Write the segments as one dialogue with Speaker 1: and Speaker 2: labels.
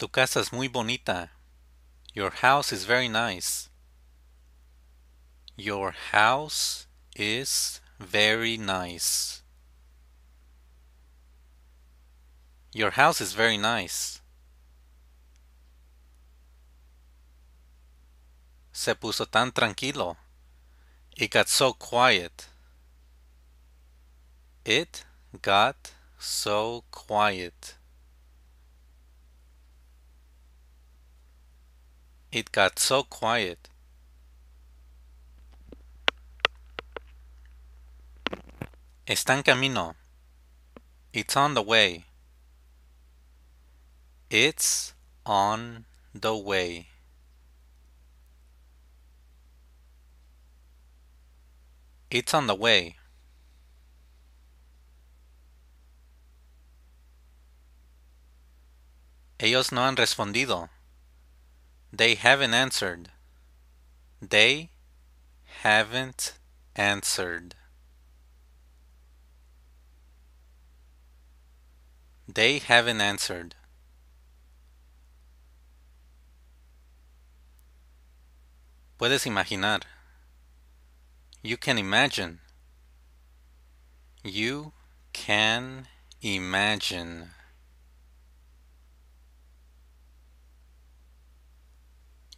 Speaker 1: Tu casa es muy bonita. Your house is very nice. Your house is very nice. Your house is very nice. Se puso tan tranquilo. It got so quiet. It got so quiet. It got so quiet. Está en camino. It's on the way. It's on the way. It's on the way. Ellos no han respondido. They haven't answered. They haven't answered. They haven't answered. Puedes imaginar. You can imagine. You can imagine.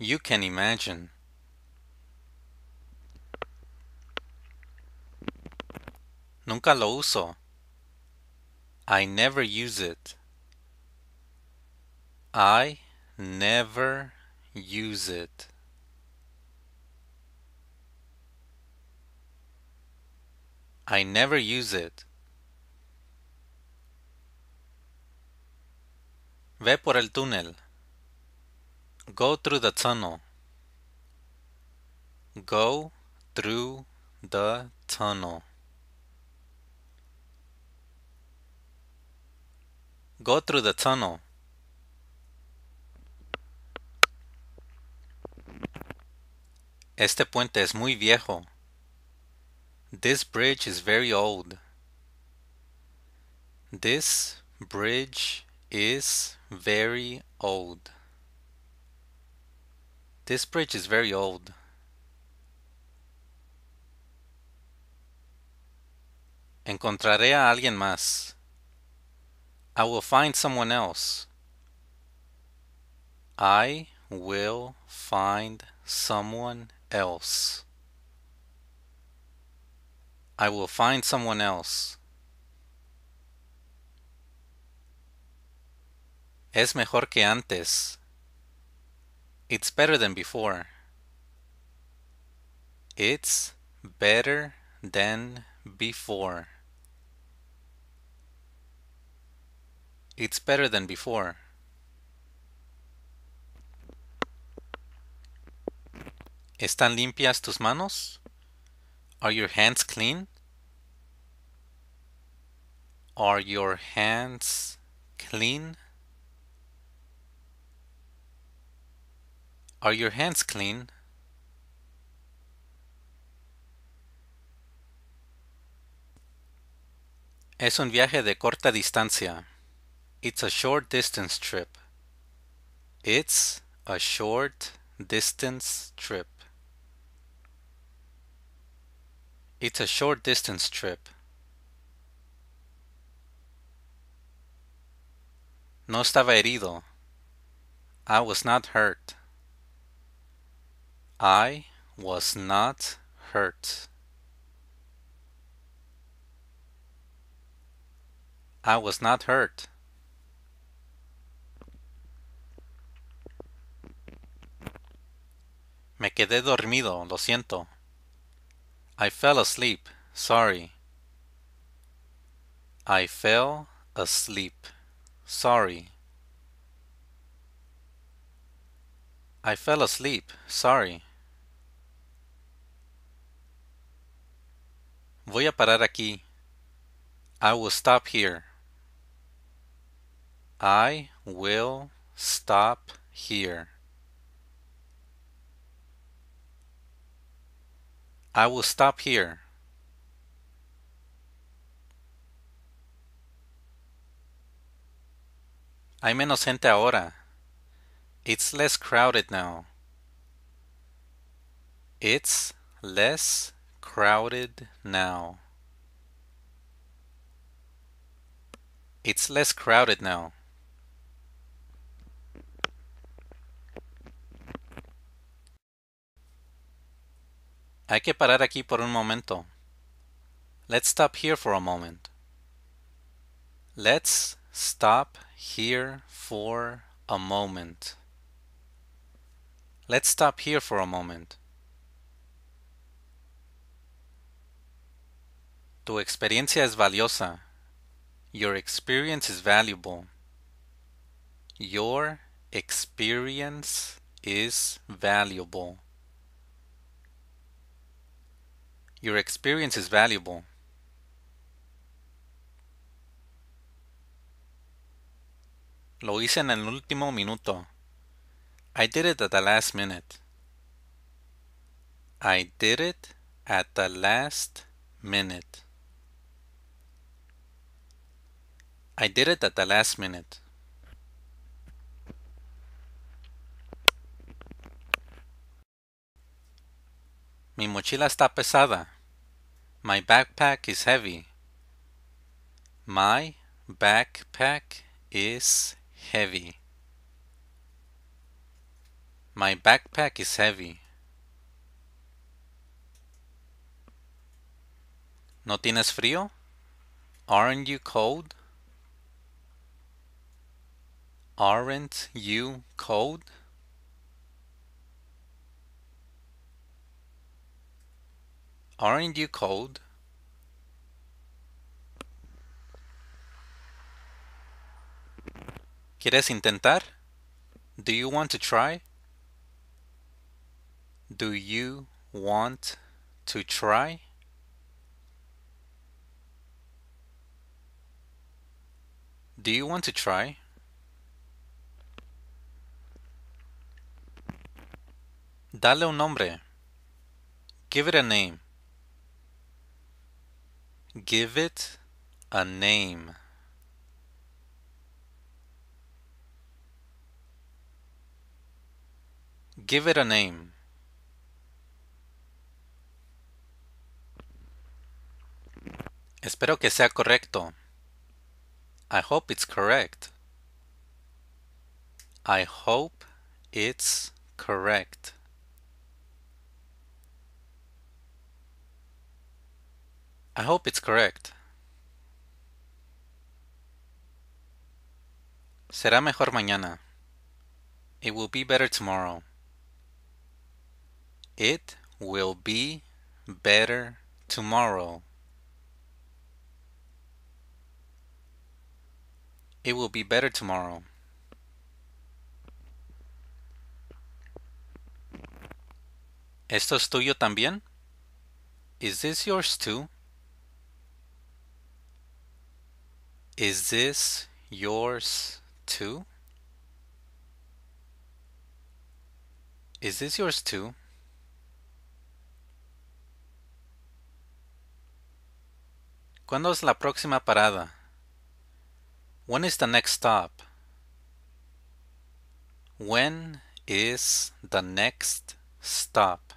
Speaker 1: you can imagine. Nunca lo uso. I never use it. I never use it. I never use it. Ve por el túnel. Go through the tunnel. Go through the tunnel. Go through the tunnel. Este puente es muy viejo. This bridge is very old. This bridge is very old. This bridge is very old. Encontraré a alguien más. I will find someone else. I will find someone else. I will find someone else. Es mejor que antes. It's better than before. It's better than before. It's better than before. ¿Están limpias tus manos? Are your hands clean? Are your hands clean? Are your hands clean? Es un viaje de corta distancia. It's a short distance trip. It's a short distance trip. It's a short distance trip. No estaba herido. I was not hurt. I was not hurt. I was not hurt. Me quedé dormido, lo siento. I fell asleep, sorry. I fell asleep, sorry. I fell asleep, sorry. Voy a parar aquí. I will stop here. I will stop here. I will stop here. Hay menos gente ahora. It's less crowded now. It's less crowded now. It's less crowded now. Hay que parar aquí por un momento. Let's stop here for a moment. Let's stop here for a moment. Let's stop here for a moment. Tu experiencia es valiosa. Your experience is valuable. Your experience is valuable. Your experience is valuable. Lo hice en el último minuto. I did it at the last minute. I did it at the last minute. I did it at the last minute. Mi mochila está pesada. My backpack is heavy. My backpack is heavy. My backpack is heavy. ¿No tienes frío? Aren't you cold? Aren't you cold? Aren't you cold? ¿Quieres intentar? Do you want to try? Do you want to try? Do you want to try? Dale un nombre. Give it a name. Give it a name. Give it a name. Espero que sea correcto. I hope it's correct. I hope it's correct. I hope it's correct. Será mejor mañana. It will be better tomorrow. It will be better tomorrow. It will be better tomorrow. ¿Esto es tuyo también? Is this yours too? Is this yours too? Is this yours too? ¿Cuándo es la próxima parada? When is the next stop? When is the next stop?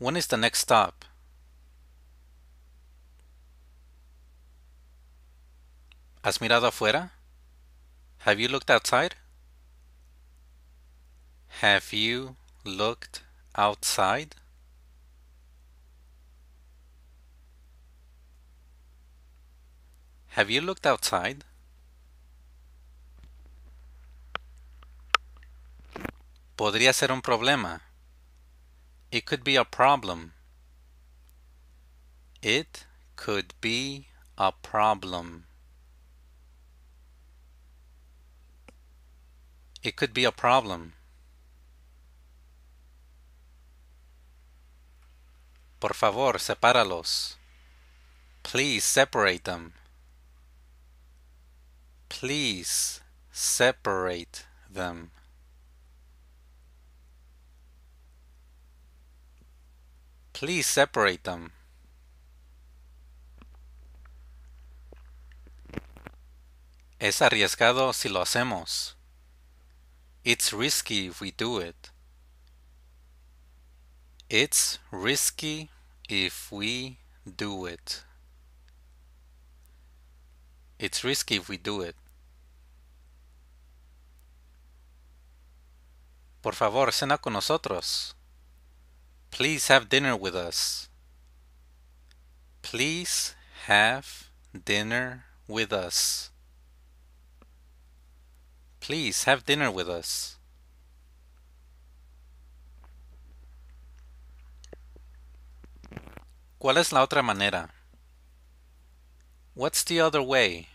Speaker 1: When is the next stop? ¿Has mirado afuera? Have you looked outside? Have you looked outside? Have you looked outside? Podría ser un problema. It could be a problem. It could be a problem. It could be a problem. Por favor, sepáralos. Please separate them. Please separate them. Please separate them. Es arriesgado si lo hacemos. It's risky if we do it. It's risky if we do it. It's risky if we do it. Por favor, cena con nosotros. Please have dinner with us. Please have dinner with us. Please have dinner with us. ¿Cuál es la otra manera? What's the other way?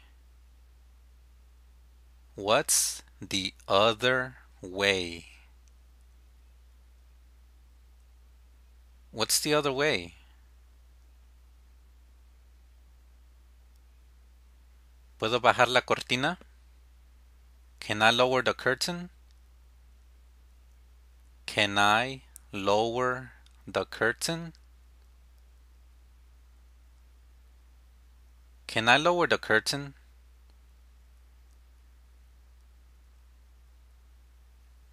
Speaker 1: What's the other way? What's the other way? ¿Puedo bajar la cortina? Can I lower the curtain? Can I lower the curtain? Can I lower the curtain?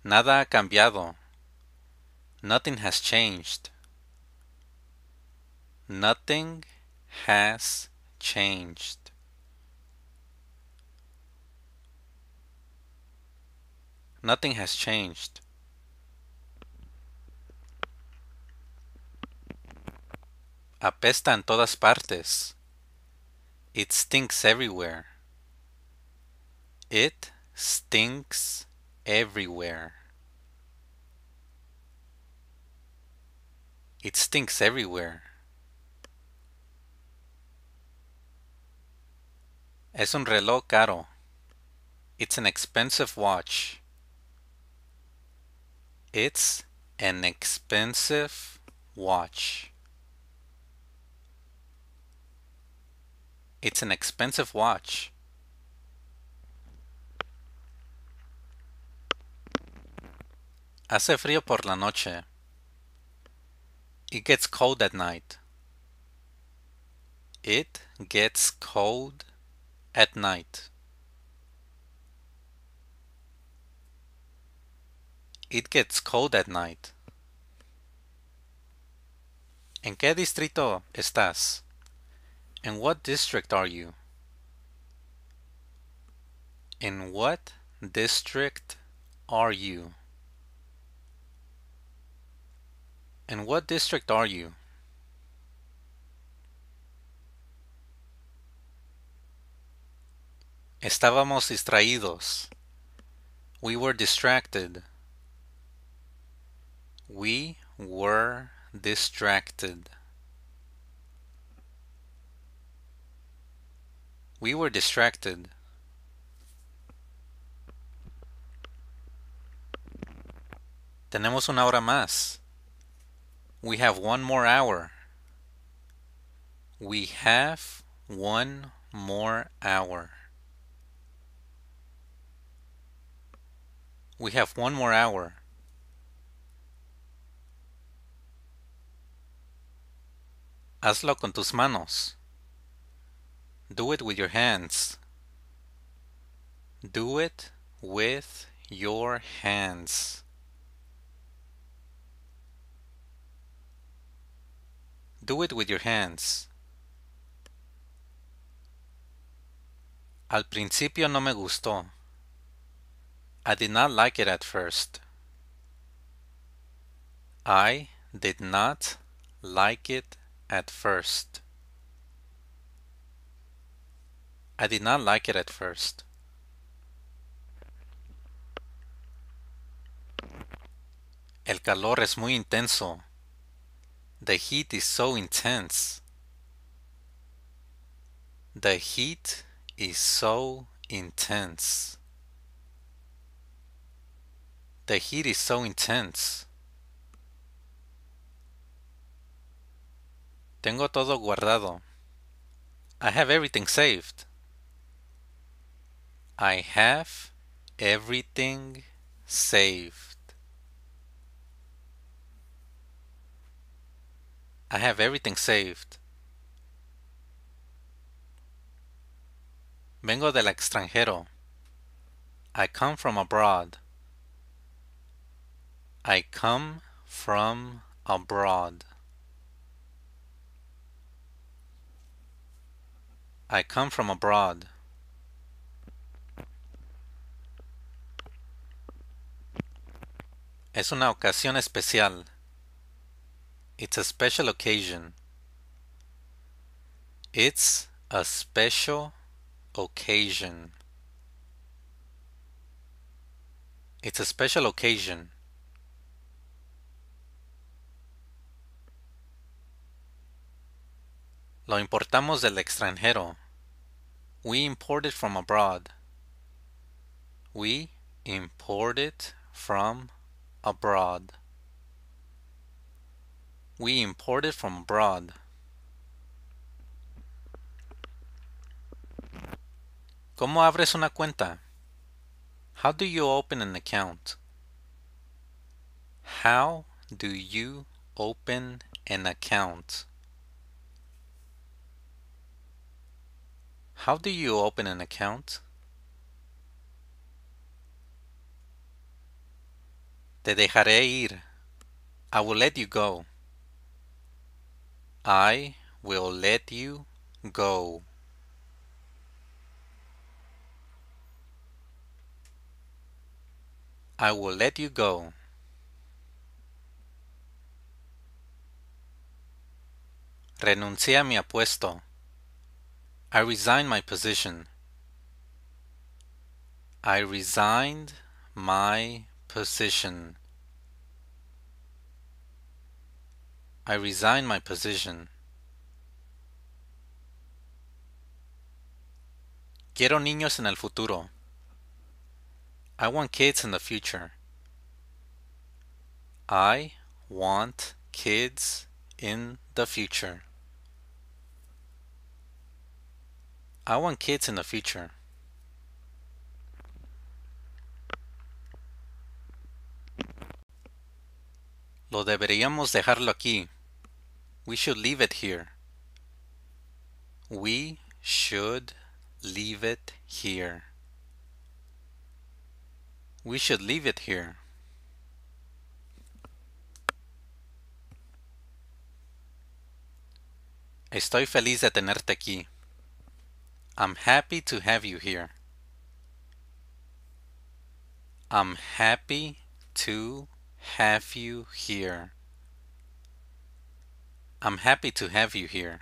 Speaker 1: Nada ha cambiado. Nothing has changed. Nothing has changed. Nothing has changed. Apesta en todas partes. It stinks everywhere. It stinks everywhere. It stinks everywhere. Es un reloj caro. It's an expensive watch. It's an expensive watch. It's an expensive watch. Hace frío por la noche. It gets cold at night. It gets cold at night. It gets cold at night. ¿En qué distrito estás? In what district are you? In what district are you? In what district are you? Estábamos distraídos. We were distracted. We were distracted. We were distracted. Tenemos una hora más. We have one more hour. We have one more hour. We have one more hour. Hazlo con tus manos. Do it with your hands. Do it with your hands. Do it with your hands. Al principio no me gustó. I did not like it at first. I did not like it at first. I did not like it at first. El calor es muy intenso. The heat is so intense. The heat is so intense. The heat is so intense. Tengo todo guardado. I have everything saved. I have everything saved. I have everything saved. Vengo del extranjero. I come from abroad. I come from abroad. I come from abroad. Es una ocasión especial. It's a special occasion. It's a special occasion. It's a special occasion. Lo importamos del extranjero. We import it from abroad. We import it from abroad. We import it from abroad. ¿Cómo abres una cuenta? How do you open an account? How do you open an account? How do you open an account? Te dejaré ir. I will let you go. I will let you go. I will let you go. Renuncié a mi apuesto. I resigned my position. I resigned my position. I resigned my position. Quiero niños en el futuro. I want kids in the future. I want kids in the future. I want kids in the future. Lo deberíamos dejarlo aquí. We should leave it here. We should leave it here. We should leave it here. Estoy feliz de tenerte aquí. I'm happy to have you here. I'm happy to have you here. I'm happy to have you here.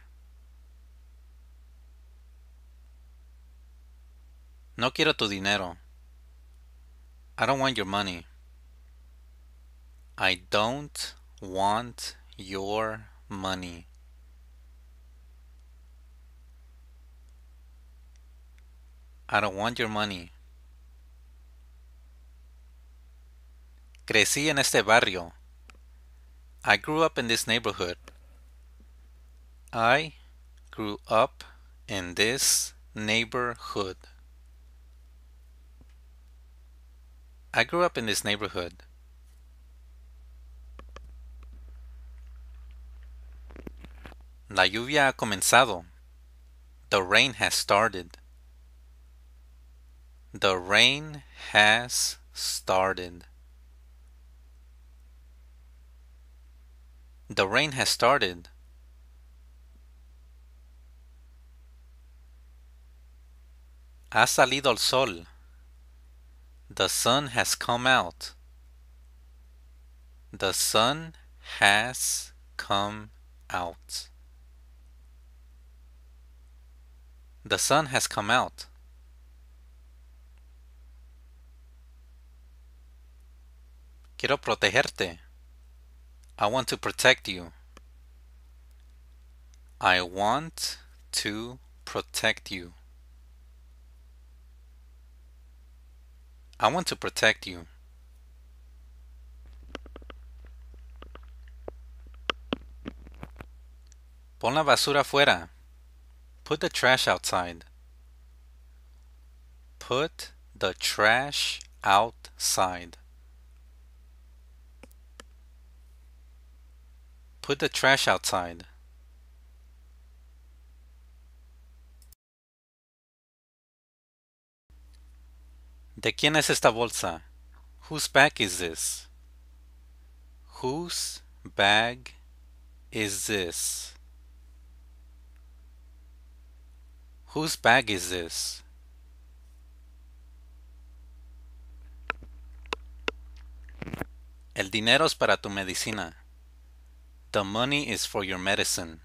Speaker 1: No quiero tu dinero. I don't want your money. I don't want your money. I don't want your money. Crecí en este barrio. I grew up in this neighborhood. I grew up in this neighborhood. I grew up in this neighborhood. La lluvia ha comenzado. The rain has started. The rain has started. The rain has started. Ha salido el sol. The sun has come out. The sun has come out. The sun has come out. Quiero protegerte. I want to protect you. I want to protect you. I want to protect you. Pon la basura fuera. Put the trash outside. Put the trash outside. Put the trash outside. ¿De quién es esta bolsa? Whose bag is this? Whose bag is this? Whose bag is this? El dinero es para tu medicina. The money is for your medicine.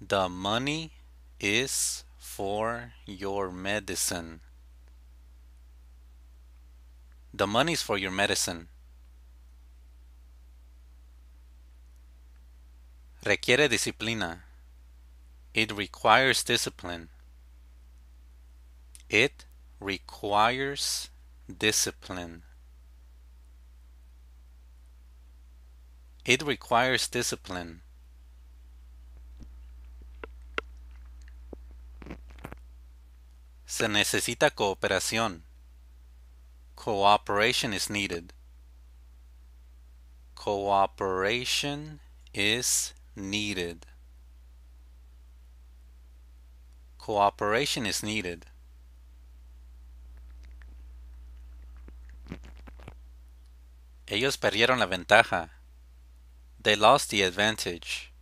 Speaker 1: The money is for your medicine. The money is for your medicine. Requiere disciplina. It requires discipline. It requires discipline. It requires discipline. Se necesita cooperación. Cooperation is needed. Cooperation is needed. Cooperation is needed. Ellos perdieron la ventaja. They lost the advantage.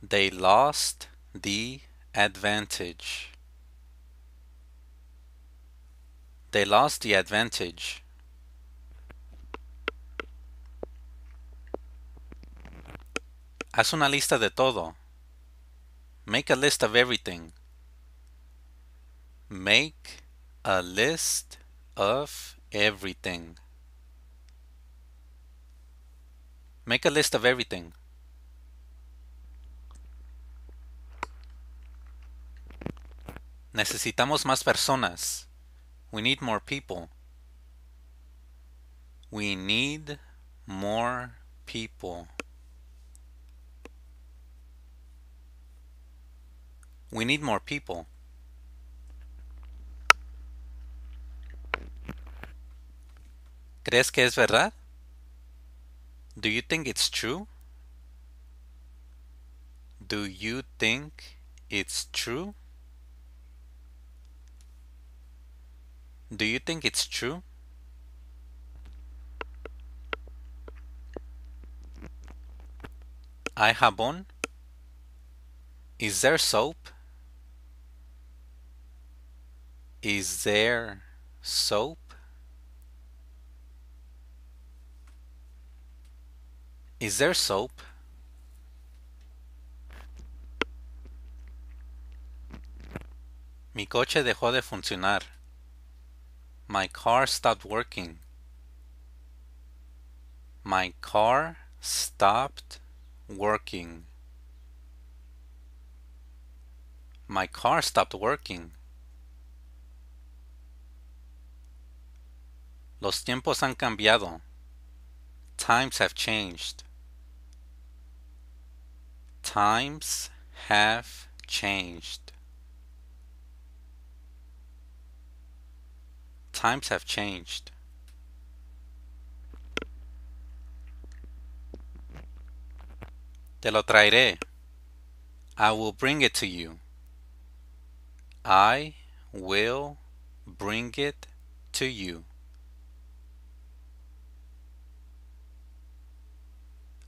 Speaker 1: They lost the advantage. They lost the advantage. Haz una lista de todo. Make a list of everything. Make a list of everything. Make a list of everything. Necesitamos más personas. We need more people. We need more people. We need more people. ¿Crees que es verdad? Do you think it's true? Do you think it's true? Do you think it's true? I have on. Is there soap? Is there soap? Is there soap? Mi coche dejó de funcionar. My car stopped working. My car stopped working. My car stopped working. Los tiempos han cambiado. Times have changed. Times have changed. Times have changed. Te lo traeré. I will bring it to you. I will bring it to you.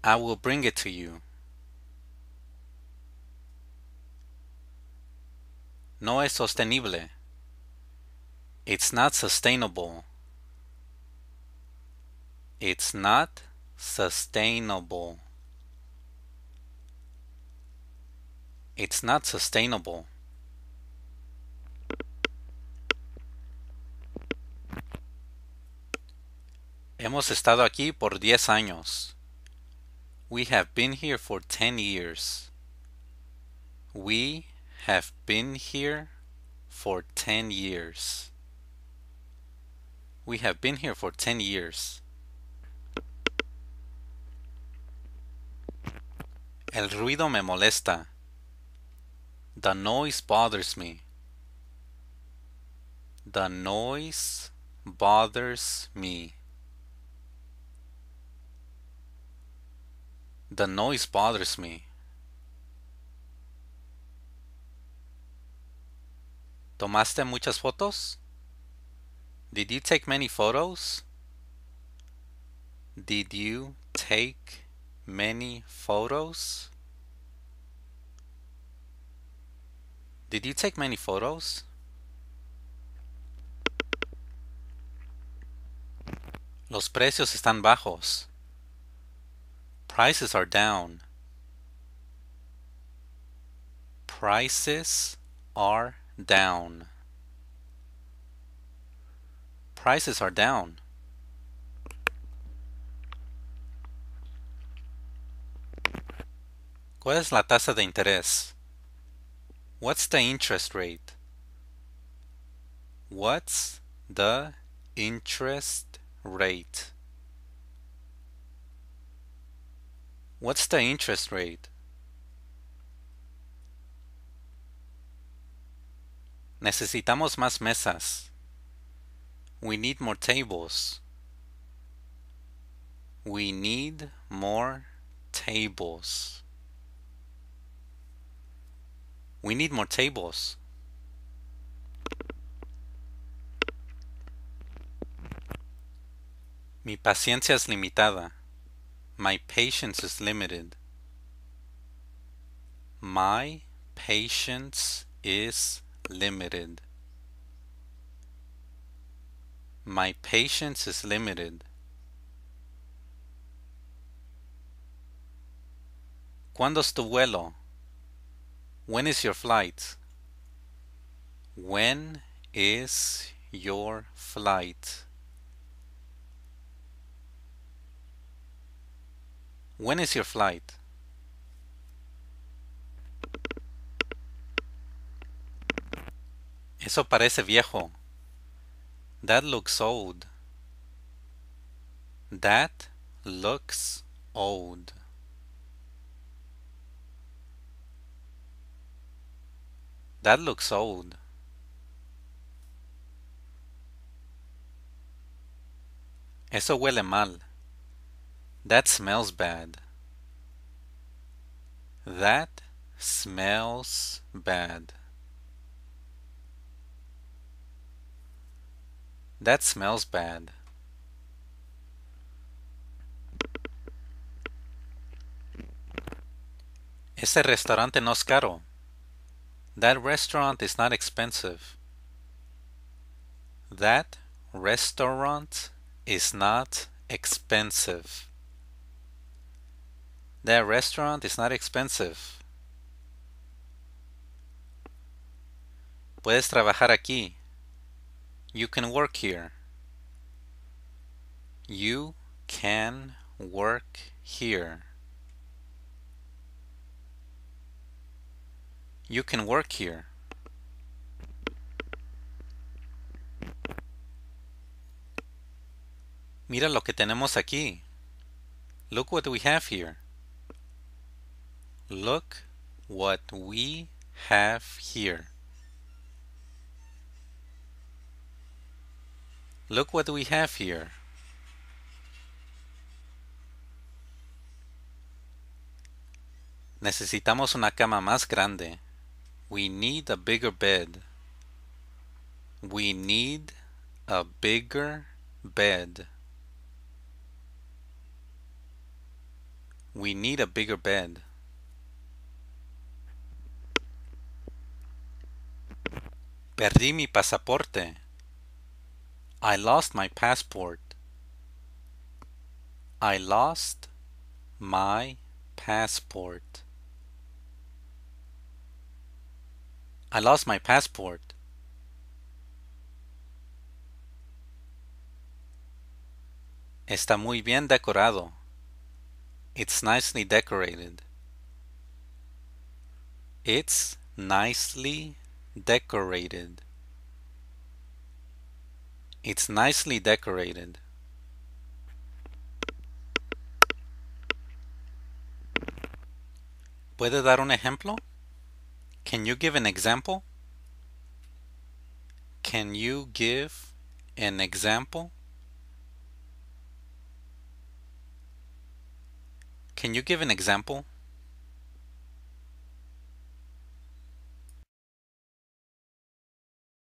Speaker 1: I will bring it to you. No es sostenible. It's not sustainable. It's not sustainable. It's not sustainable. Hemos estado aquí por 10 años. We have been here for 10 years. We have been here for 10 years. We have been here for 10 years. El ruido me molesta. The noise bothers me. The noise bothers me. The noise bothers me. ¿Tomaste muchas fotos? Did you take many photos? Did you take many photos? Did you take many photos? Los precios están bajos. Prices are down. Prices are down. Prices are down. ¿Cuál es la tasa de interés? What's the interest rate? What's the interest rate? What's the interest rate? Necesitamos más mesas. We need more tables. We need more tables. We need more tables. Mi paciencia es limitada. My patience is limited. My patience is limited. My patience is limited. ¿Cuándo es tu vuelo? When is your flight? When is your flight? When is your flight? Eso parece viejo. That looks old. That looks old. That looks old. Eso huele mal. That smells bad. That smells bad. That smells bad. Ese restaurante no es caro. That restaurant is not expensive. That restaurant is not expensive. That restaurant is not expensive. Puedes trabajar aquí. You can work here. You can work here. You can work here. Mira lo que tenemos aquí. Look what we have here. Look what we have here. Look what we have here. Necesitamos una cama más grande. We need a bigger bed. We need a bigger bed. We need a bigger bed. Perdí mi pasaporte. I lost my passport. I lost my passport. I lost my passport. Está muy bien decorado. It's nicely decorated. It's nicely decorated. It's nicely decorated. ¿Puede dar un ejemplo? Can you give an example? Can you give an example? Can you give an example?